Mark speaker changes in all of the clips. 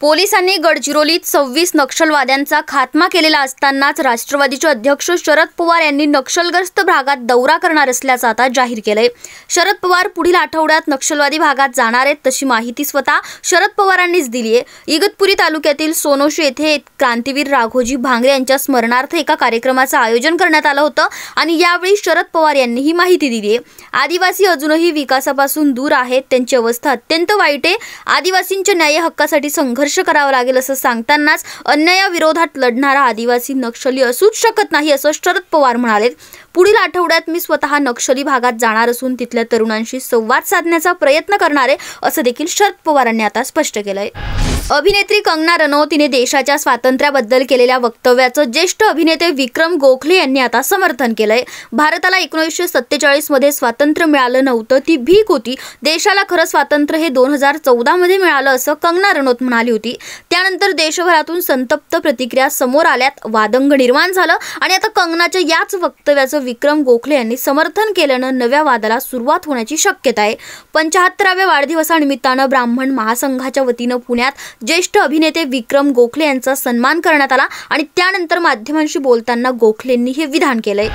Speaker 1: पोलिसांनी गडचिरोलीत सव्वीस नक्षलवाद्यांचा खात्मा केलेला असतानाच राष्ट्रवादीचे अध्यक्ष शरद पवार यांनी नक्षलग्रस्त भागात दौरा करणार असल्याचं आता जाहीर केलंय शरद पवार पुढील आठवड्यात नक्षलवादी भागात जाणार आहेत तशी माहिती स्वतः शरद पवारांनीच दिली आहे इगतपुरी तालुक्यातील सोनोशी येथे क्रांतीवीर राघोजी भांगरे यांच्या स्मरणार्थ एका कार्यक्रमाचं आयोजन करण्यात आलं होतं आणि यावेळी शरद पवार यांनी ही माहिती दिली आहे आदिवासी अजूनही विकासापासून दूर आहेत त्यांची अवस्था अत्यंत वाईट आहे आदिवासींच्या न्याय हक्कासाठी संघर्ष संघर्ष करावा लागेल असं सांगतानाच अन्यायाविरोधात लढणारा आदिवासी नक्षली असूच शकत नाही असं शरद पवार म्हणाले पुढील आठवड्यात मी स्वतः नक्षली भागात जाणार असून तिथल्या तरुणांशी संवाद साधण्याचा प्रयत्न करणार आहे असं देखील शरद पवारांनी आता स्पष्ट केलं आहे अभिनेत्री कंगना रनौत देशाच्या स्वातंत्र्याबद्दल केलेल्या वक्तव्याचं ज्येष्ठ अभिनेते विक्रम गोखले यांनी आता समर्थन केलंय भारताला एकोणीसशे मध्ये स्वातंत्र्य मिळालं नव्हतं ती भीक होती देशाला खरं स्वातंत्र्य हे दोन हजार मध्ये मिळालं असं कंगना रनौत म्हणाली होती त्यानंतर देशभरातून संतप्त प्रतिक्रिया समोर आल्यात वादंग निर्माण झालं आणि आता कंगनाच्या याच वक्तव्याचं विक्रम गोखले यांनी समर्थन केल्यानं नव्या वादाला सुरुवात होण्याची शक्यता आहे पंचाहत्तराव्या वाढदिवसानिमित्तानं ब्राह्मण महासंघाच्या वतीनं पुण्यात ज्येष्ठ अभिनेते विक्रम गोखले यांचा सन्मान करण्यात आला आणि त्यानंतर माध्यमांशी बोलताना गोखलेंनी हे विधान केलंय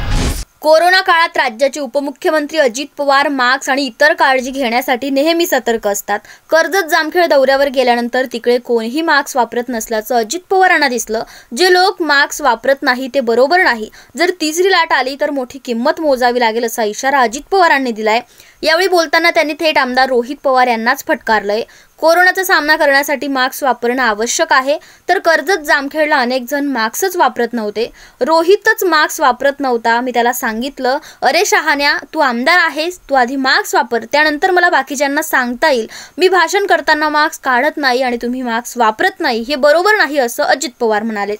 Speaker 1: कोरोना काळात राज्याचे उपमुख्यमंत्री अजित पवार मास्क आणि इतर काळजी घेण्यासाठी नेहमी सतर्क असतात कर्जत जामखेड दौऱ्यावर गेल्यानंतर तिकडे कोणीही मास्क वापरत नसल्याचं अजित पवारांना दिसलं जे लोक मास्क वापरत नाही ते बरोबर नाही जर तिसरी लाट आली तर मोठी किंमत मोजावी लागेल असा इशारा अजित पवारांनी दिलाय यावेळी बोलताना त्यांनी थेट आमदार रोहित पवार यांनाच फटकारलंय कोरोनाचा सामना करण्यासाठी मास्क वापरणं आवश्यक आहे तर कर्जत जामखेडला अनेक जण मास्कच वापरत नव्हते रोहितच मास्क वापरत नव्हता मी त्याला सांगितलं अरे शहाण्या तू आमदार आहेस तू आधी मास्क वापर त्यानंतर मला बाकीच्यांना सांगता येईल मी भाषण करताना मास्क काढत नाही आणि तुम्ही मास्क वापरत नाही हे बरोबर नाही असं अजित पवार म्हणाले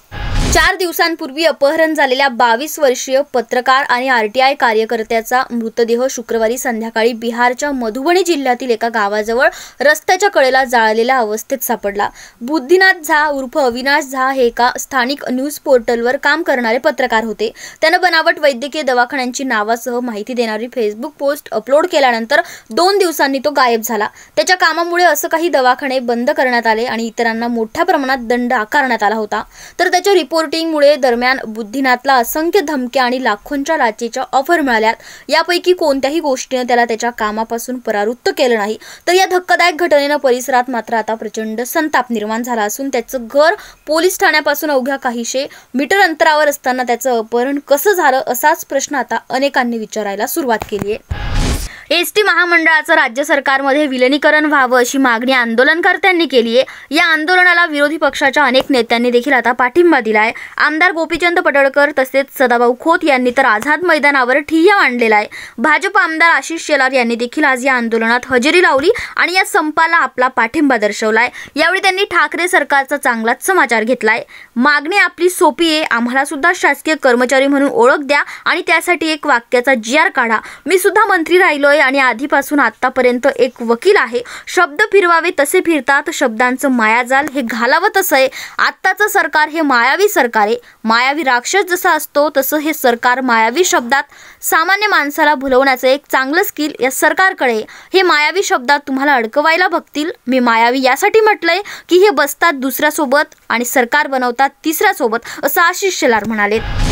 Speaker 1: चार दिवसांपूर्वी अपहरण झालेल्या बावीस वर्षीय पत्रकार आणि आरटीआय कार्यकर्त्याचा मृतदेह शुक्रवारी संध्याकाळी बिहारच्या मधुबनी जिल्ह्यातील एका गावाजवळ रस्त्याच्या कडेला जाळलेल्या अवस्थेत सापडला बुद्धिनाथ झा उर्फ अविनाश झा हे एका स्थानिक न्यूज पोर्टलवर काम करणारे पत्रकार होते त्यानं बनावट वैद्यकीय दवाखान्यांची नावासह माहिती देणारी फेसबुक पोस्ट अपलोड केल्यानंतर दोन दिवसांनी तो गायब झाला त्याच्या कामामुळे असं काही दवाखाने बंद करण्यात आले आणि इतरांना मोठ्या प्रमाणात दंड आकारण्यात आला होता तर त्याच्या रिपोर्ट रिपोर्टिंगमुळे दरम्यान बुद्धिनाथला असंख्य धमक्या आणि लाखोंच्या लाचेच्या ऑफर मिळाल्यात यापैकी कोणत्याही गोष्टीनं त्याला त्याच्या कामापासून परावृत्त केलं नाही तर या धक्कादायक घटनेनं परिसरात मात्र आता प्रचंड संताप निर्माण झाला असून त्याचं घर पोलीस ठाण्यापासून अवघ्या काहीशे मीटर अंतरावर असताना त्याचं अपहरण कसं झालं असाच प्रश्न आता अनेकांनी विचारायला सुरुवात केली आहे एस टी महामंडळाचं राज्य सरकारमध्ये विलनीकरण व्हावं अशी मागणी आंदोलनकर्त्यांनी केली आहे या आंदोलनाला विरोधी पक्षाच्या अनेक नेत्यांनी देखील आता पाठिंबा दिला आहे आमदार गोपीचंद पडळकर तसेच सदाभाऊ खोत यांनी तर आझाद मैदानावर ठिय्या मांडलेला आहे भाजप आमदार आशिष शेलार यांनी देखील आज या आंदोलनात हजेरी लावली आणि या संपाला आपला पाठिंबा दर्शवला आहे यावेळी त्यांनी ठाकरे सरकारचा चांगलाच समाचार घेतला मागणी आपली सोपी आहे आम्हाला सुद्धा शासकीय कर्मचारी म्हणून ओळख द्या आणि त्यासाठी एक वाक्याचा जी आर काढा मी सुद्धा मंत्री राहिलोय आणि आधीपासून आतापर्यंत एक वकील आहे शब्द फिरवावे तसे फिरतात शब्दांचं मायाजाल हे घालावं तसं आहे आत्ताचं सरकार हे मायावी सरकार आहे मायावी राक्षस जसा असतो तसं हे सरकार मायावी शब्दात सामान्य माणसाला भुलवण्याचं एक चांगलं स्किल या सरकारकडे हे मायावी शब्दात तुम्हाला अडकवायला बघतील मी मायावी यासाठी म्हटलंय की हे बसतात दुसऱ्यासोबत आणि सरकार बनवतात तिसऱ्यासोबत असं आशिष शेलार म्हणाले